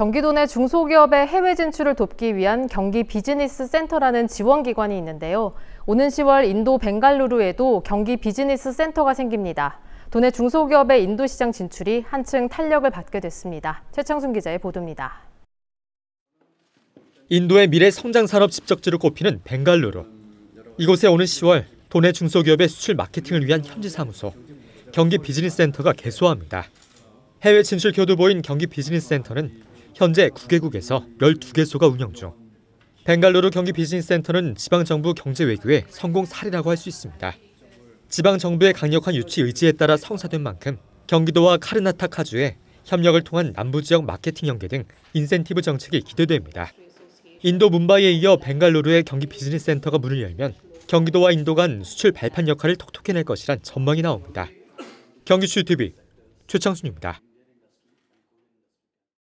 경기도 내 중소기업의 해외 진출을 돕기 위한 경기 비즈니스 센터라는 지원기관이 있는데요. 오는 10월 인도 벵갈루루에도 경기 비즈니스 센터가 생깁니다. 도내 중소기업의 인도 시장 진출이 한층 탄력을 받게 됐습니다. 최창순 기자의 보도입니다. 인도의 미래 성장 산업 집적지를 꼽히는 벵갈루루. 이곳에 오는 10월 도내 중소기업의 수출 마케팅을 위한 현지 사무소 경기 비즈니스 센터가 개소합니다. 해외 진출 교두보인 경기 비즈니스 센터는 현재 9개국에서 12개소가 운영 중. 벵갈루루 경기 비즈니스센터는 지방정부 경제 외교의 성공 사례라고 할 수 있습니다. 지방정부의 강력한 유치 의지에 따라 성사된 만큼 경기도와 카르나타카주에 협력을 통한 남부지역 마케팅 연계 등 인센티브 정책이 기대됩니다. 인도 문바이에 이어 벵갈루루의 경기 비즈니스 센터가 문을 열면 경기도와 인도 간 수출 발판 역할을 톡톡히 낼 것이란 전망이 나옵니다. 경기출 TV 최창순입니다.